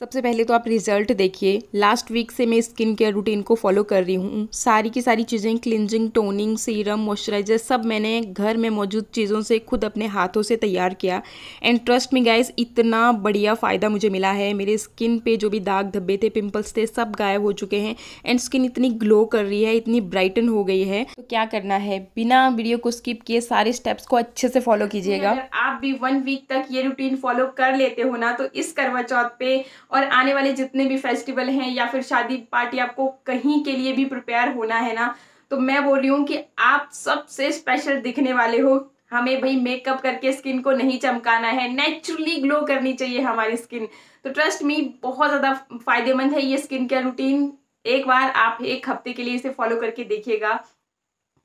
सबसे पहले तो आप रिजल्ट देखिए लास्ट वीक से मैं स्किन केयर रूटीन को फॉलो कर रही हूँ सारी की सारी चीज़ें क्लिनजिंग टोनिंग सीरम मॉइस्चराइजर सब मैंने घर में मौजूद चीज़ों से खुद अपने हाथों से तैयार किया एंड ट्रस्ट में गाइस इतना बढ़िया फ़ायदा मुझे मिला है मेरे स्किन पे जो भी दाग धब्बे थे पिम्पल्स थे सब गायब हो चुके हैं एंड स्किन इतनी ग्लो कर रही है इतनी ब्राइटन हो गई है तो क्या करना है बिना वीडियो को स्किप किए सारे स्टेप्स को अच्छे से फॉलो कीजिएगा आप भी वन वीक तक ये रूटीन फॉलो कर लेते हो ना तो इस करवा चौथ पे और आने वाले जितने भी फेस्टिवल हैं या फिर शादी पार्टी आपको कहीं के लिए भी प्रिपेयर होना है ना तो मैं बोल रही हूँ कि आप सबसे स्पेशल दिखने वाले हो हमें भाई मेकअप करके स्किन को नहीं चमकाना है नेचुरली ग्लो करनी चाहिए हमारी स्किन तो ट्रस्ट मी बहुत ज़्यादा फायदेमंद है ये स्किन केयर रूटीन एक बार आप एक हफ्ते के लिए इसे फॉलो करके देखिएगा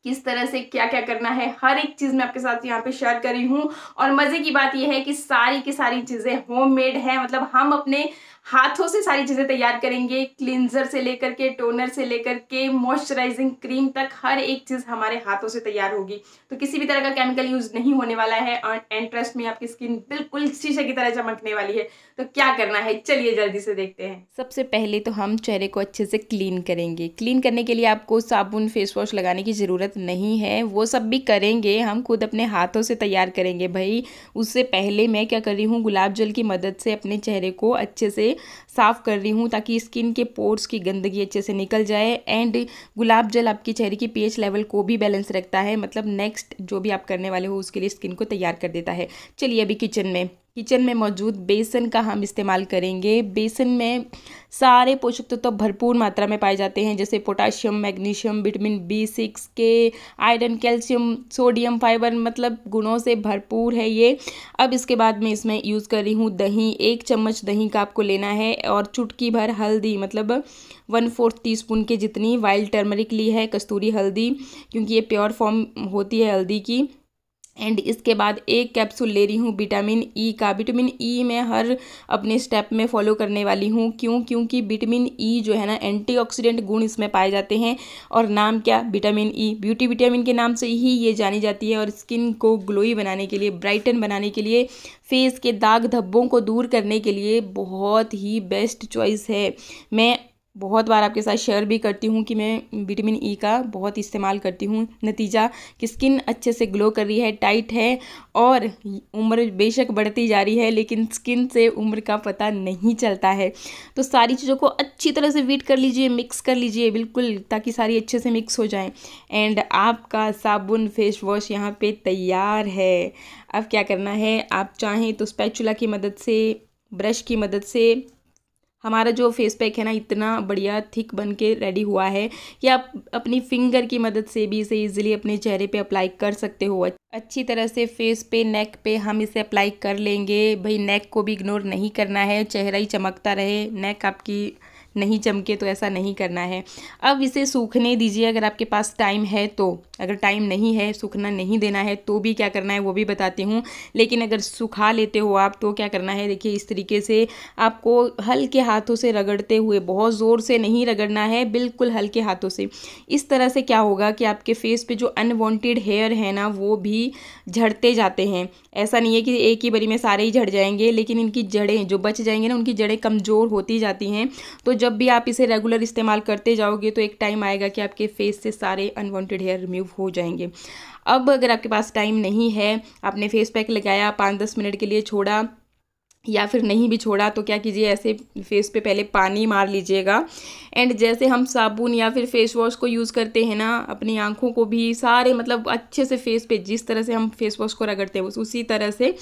किस तरह से क्या क्या करना है हर एक चीज़ मैं आपके साथ यहाँ पे शेयर कर रही हूँ और मज़े की बात यह है कि सारी की सारी चीज़ें होममेड है मतलब हम अपने हाथों से सारी चीज़ें तैयार करेंगे क्लिनजर से लेकर के टोनर से लेकर के मॉइस्चराइजिंग क्रीम तक हर एक चीज़ हमारे हाथों से तैयार होगी तो किसी भी तरह का केमिकल यूज़ नहीं होने वाला है और एंट्रेस्ट में आपकी स्किन बिल्कुल शीशे की तरह चमकने वाली है तो क्या करना है चलिए जल्दी से देखते हैं सबसे पहले तो हम चेहरे को अच्छे से क्लीन करेंगे क्लीन करने के लिए आपको साबुन फेस वॉश लगाने की ज़रूरत नहीं है वो सब भी करेंगे हम खुद अपने हाथों से तैयार करेंगे भाई उससे पहले मैं क्या कर रही हूँ गुलाब जल की मदद से अपने चेहरे को अच्छे से साफ़ कर रही हूँ ताकि स्किन के पोर्स की गंदगी अच्छे से निकल जाए एंड गुलाब जल आपके चेहरे की पीएच लेवल को भी बैलेंस रखता है मतलब नेक्स्ट जो भी आप करने वाले हो उसके लिए स्किन को तैयार कर देता है चलिए अभी किचन में किचन में मौजूद बेसन का हम इस्तेमाल करेंगे बेसन में सारे पोषक तत्व तो भरपूर मात्रा में पाए जाते हैं जैसे potassium magnesium vitamin B six के आयरन कैल्शियम सोडियम फाइबर मतलब गुणों से भरपूर है ये अब इसके बाद मैं इसमें यूज़ कर रही हूँ दही एक चम्मच दही का आपको लेना है और चुटकी भर हल्दी मतलब वन फोर्थ टी स्पून के जितनी वाइल्ड टर्मरिक ली है कस्तूरी हल्दी क्योंकि ये प्योर फॉर्म होती है हल्दी की एंड इसके बाद एक कैप्सूल ले रही हूँ विटामिन ई e का विटामिन ई e मैं हर अपने स्टेप में फॉलो करने वाली हूँ क्यों क्योंकि विटामिन ई e जो है ना एंटीऑक्सीडेंट गुण इसमें पाए जाते हैं और नाम क्या विटामिन ई ब्यूटी विटामिन के नाम से ही ये जानी जाती है और स्किन को ग्लोई बनाने के लिए ब्राइटन बनाने के लिए फेस के दाग धब्बों को दूर करने के लिए बहुत ही बेस्ट चॉइस है मैं बहुत बार आपके साथ शेयर भी करती हूँ कि मैं विटामिन ई e का बहुत इस्तेमाल करती हूँ नतीजा कि स्किन अच्छे से ग्लो कर रही है टाइट है और उम्र बेशक बढ़ती जा रही है लेकिन स्किन से उम्र का पता नहीं चलता है तो सारी चीज़ों को अच्छी तरह से वीट कर लीजिए मिक्स कर लीजिए बिल्कुल ताकि सारी अच्छे से मिक्स हो जाए एंड आपका साबुन फेस वॉश यहाँ पर तैयार है अब क्या करना है आप चाहें तो स्पैचुला की मदद से ब्रश की मदद से हमारा जो फेस पैक है ना इतना बढ़िया थिक बन के रेडी हुआ है कि आप अपनी फिंगर की मदद से भी इसे ईजिली अपने चेहरे पे अप्लाई कर सकते हो अच्छी तरह से फेस पे नेक पे हम इसे अप्लाई कर लेंगे भाई नेक को भी इग्नोर नहीं करना है चेहरा ही चमकता रहे नेक आपकी नहीं चमके तो ऐसा नहीं करना है अब इसे सूखने दीजिए अगर आपके पास टाइम है तो अगर टाइम नहीं है सूखना नहीं देना है तो भी क्या करना है वो भी बताती हूँ लेकिन अगर सुखा लेते हो आप तो क्या करना है देखिए इस तरीके से आपको हल्के हाथों से रगड़ते हुए बहुत ज़ोर से नहीं रगड़ना है बिल्कुल हल्के हाथों से इस तरह से क्या होगा कि आपके फेस पर जो अनवॉन्टेड हेयर है ना वो भी झड़ते जाते हैं ऐसा नहीं है कि एक ही बरी में सारे ही झड़ जाएंगे लेकिन इनकी जड़ें जो बच जाएंगे ना उनकी जड़ें कमज़ोर होती जाती हैं तो जब भी आप इसे रेगुलर इस्तेमाल करते जाओगे तो एक टाइम आएगा कि आपके फेस से सारे अनवांटेड हेयर रिमूव हो जाएंगे अब अगर आपके पास टाइम नहीं है आपने फेस पैक लगाया पाँच दस मिनट के लिए छोड़ा या फिर नहीं भी छोड़ा तो क्या कीजिए ऐसे फेस पे पहले पानी मार लीजिएगा एंड जैसे हम साबुन या फिर फेस वॉश को यूज़ करते हैं ना अपनी आँखों को भी सारे मतलब अच्छे से फेस पे जिस तरह से हम फेस वॉश को रगड़ते हैं उसी तरह से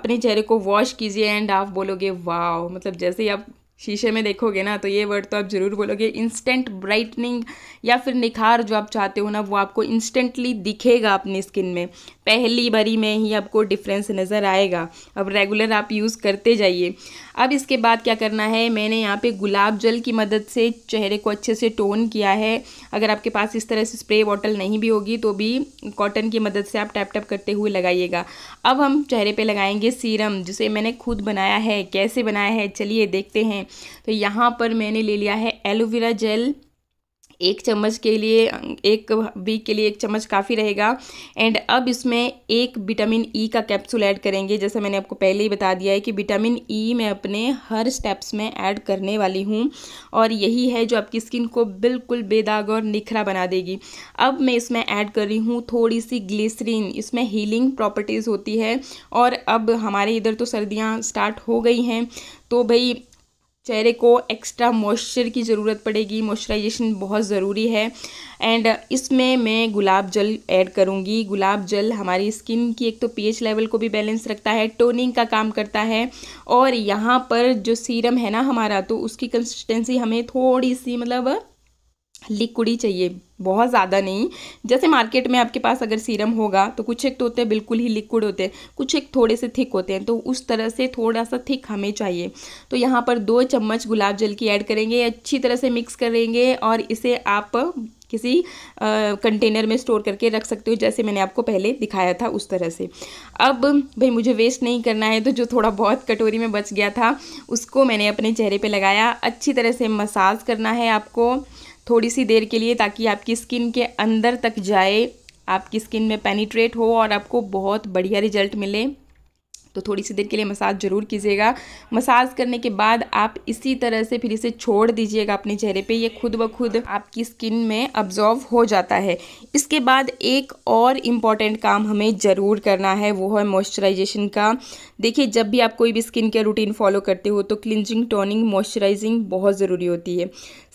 अपने चेहरे को वॉश कीजिए एंड आप बोलोगे वाह मतलब जैसे ही आप शीशे में देखोगे ना तो ये वर्ड तो आप ज़रूर बोलोगे इंस्टेंट ब्राइटनिंग या फिर निखार जो आप चाहते हो ना वो आपको इंस्टेंटली दिखेगा अपनी स्किन में पहली बारी में ही आपको डिफरेंस नज़र आएगा अब रेगुलर आप यूज़ करते जाइए अब इसके बाद क्या करना है मैंने यहाँ पे गुलाब जल की मदद से चेहरे को अच्छे से टोन किया है अगर आपके पास इस तरह से स्प्रे बॉटल नहीं भी होगी तो भी कॉटन की मदद से आप टैप टैप करते हुए लगाइएगा अब हम चेहरे पे लगाएंगे सीरम जिसे मैंने खुद बनाया है कैसे बनाया है चलिए देखते हैं तो यहाँ पर मैंने ले लिया है एलोवेरा जेल एक चम्मच के लिए एक वीक के लिए एक चम्मच काफ़ी रहेगा एंड अब इसमें एक विटामिन ई e का कैप्सूल ऐड करेंगे जैसे मैंने आपको पहले ही बता दिया है कि विटामिन ई e मैं अपने हर स्टेप्स में ऐड करने वाली हूँ और यही है जो आपकी स्किन को बिल्कुल बेदाग और निखरा बना देगी अब मैं इसमें ऐड कर रही हूँ थोड़ी सी ग्लिसरीन इसमें हीलिंग प्रॉपर्टीज़ होती है और अब हमारे इधर तो सर्दियाँ स्टार्ट हो गई हैं तो भाई चेहरे को एक्स्ट्रा मॉइस्चर की ज़रूरत पड़ेगी मॉइस्चराइजेशन बहुत ज़रूरी है एंड इसमें मैं गुलाब जल ऐड करूँगी गुलाब जल हमारी स्किन की एक तो पीएच लेवल को भी बैलेंस रखता है टोनिंग का काम करता है और यहाँ पर जो सीरम है ना हमारा तो उसकी कंसिस्टेंसी हमें थोड़ी सी मतलब लिक्विड ही चाहिए बहुत ज़्यादा नहीं जैसे मार्केट में आपके पास अगर सीरम होगा तो कुछ एक तो होते हैं बिल्कुल ही लिक्विड होते हैं कुछ एक थोड़े से थिक होते हैं तो उस तरह से थोड़ा सा थिक हमें चाहिए तो यहाँ पर दो चम्मच गुलाब जल की ऐड करेंगे अच्छी तरह से मिक्स करेंगे और इसे आप किसी कंटेनर में स्टोर करके रख सकते हो जैसे मैंने आपको पहले दिखाया था उस तरह से अब भाई मुझे वेस्ट नहीं करना है तो जो थोड़ा बहुत कटोरी में बच गया था उसको मैंने अपने चेहरे पे लगाया अच्छी तरह से मसाज करना है आपको थोड़ी सी देर के लिए ताकि आपकी स्किन के अंदर तक जाए आपकी स्किन में पेनिट्रेट हो और आपको बहुत बढ़िया रिजल्ट मिले तो थोड़ी सी देर के लिए मसाज ज़रूर कीजिएगा मसाज करने के बाद आप इसी तरह से फिर इसे छोड़ दीजिएगा अपने चेहरे पे ये खुद ब खुद आपकी स्किन में अब्जॉर्व हो जाता है इसके बाद एक और इम्पॉर्टेंट काम हमें ज़रूर करना है वो है मॉइस्चराइजेशन का देखिए जब भी आप कोई भी स्किन केयर रूटीन फॉलो करते हो तो क्लिनजिंग टोनिंग मॉइस्चराइजिंग बहुत ज़रूरी होती है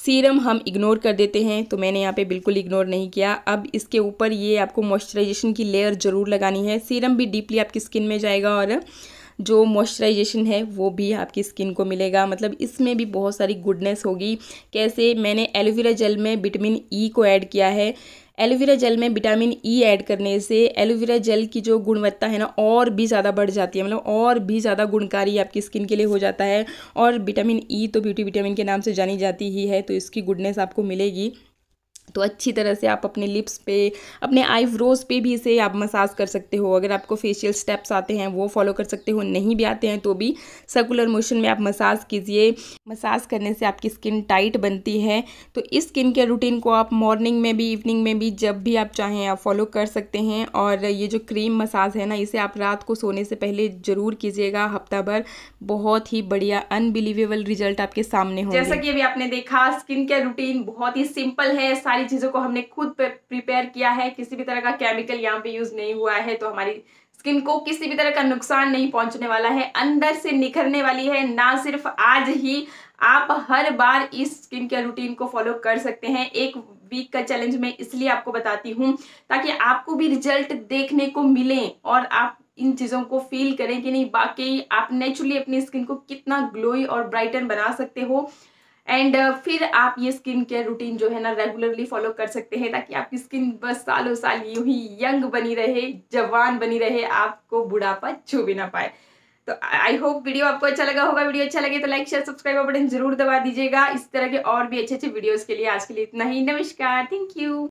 सीरम हम इग्नोर कर देते हैं तो मैंने यहाँ पे बिल्कुल इग्नोर नहीं किया अब इसके ऊपर ये आपको मॉइस्चराइजेशन की लेयर ज़रूर लगानी है सीरम भी डीपली आपकी स्किन में जाएगा और जो मॉइस्चराइजेशन है वो भी आपकी स्किन को मिलेगा मतलब इसमें भी बहुत सारी गुडनेस होगी कैसे मैंने एलोवेरा जेल में विटामिन ई e को ऐड किया है एलोवेरा जेल में विटामिन ई ऐड करने से एलोवेरा जेल की जो गुणवत्ता है ना और भी ज़्यादा बढ़ जाती है मतलब और भी ज़्यादा गुणकारी आपकी स्किन के लिए हो जाता है और विटामिन ई e तो ब्यूटी विटामिन के नाम से जानी जाती ही है तो इसकी गुडनेस आपको मिलेगी तो अच्छी तरह से आप अपने लिप्स पे अपने आईब्रोज पे भी इसे आप मसाज कर सकते हो अगर आपको फेशियल स्टेप्स आते हैं वो फॉलो कर सकते हो नहीं भी आते हैं तो भी सर्कुलर मोशन में आप मसाज कीजिए मसाज करने से आपकी स्किन टाइट बनती है तो इस स्किन केयर रूटीन को आप मॉर्निंग में भी इवनिंग में भी जब भी आप चाहें आप फॉलो कर सकते हैं और ये जो क्रीम मसाज है ना इसे आप रात को सोने से पहले ज़रूर कीजिएगा हफ्ता भर बहुत ही बढ़िया अनबिलीवेबल रिजल्ट आपके सामने हो जैसा कि अभी आपने देखा स्किन केयर रूटीन बहुत ही सिंपल है सारी चीज़ों को हमने खुद प्रिपेयर किया है किसी भी तरह का केमिकल यहाँ पे यूज़ नहीं हुआ है तो हमारी स्किन को किसी भी तरह का नुकसान नहीं पहुंचने वाला है अंदर से निखरने वाली है ना सिर्फ आज ही आप हर बार इस स्किन केयर रूटीन को फॉलो कर सकते हैं एक वीक का चैलेंज मैं इसलिए आपको बताती हूँ ताकि आपको भी रिजल्ट देखने को मिले और आप इन चीज़ों को फील करें कि नहीं बाकी आप नेचुरली अपनी स्किन को कितना ग्लोई और ब्राइटन बना सकते हो एंड uh, फिर आप ये स्किन केयर रूटीन जो है ना रेगुलरली फॉलो कर सकते हैं ताकि आपकी स्किन बस सालों साल यूं ही यंग बनी रहे जवान बनी रहे आपको बुढ़ापा छू भी ना पाए तो आई होप वीडियो आपको अच्छा लगा होगा वीडियो अच्छा लगे तो लाइक शेयर सब्सक्राइब बटन जरूर दबा दीजिएगा इस तरह के और भी अच्छे अच्छे वीडियोज़ के लिए आज के लिए इतना ही नमस्कार थैंक यू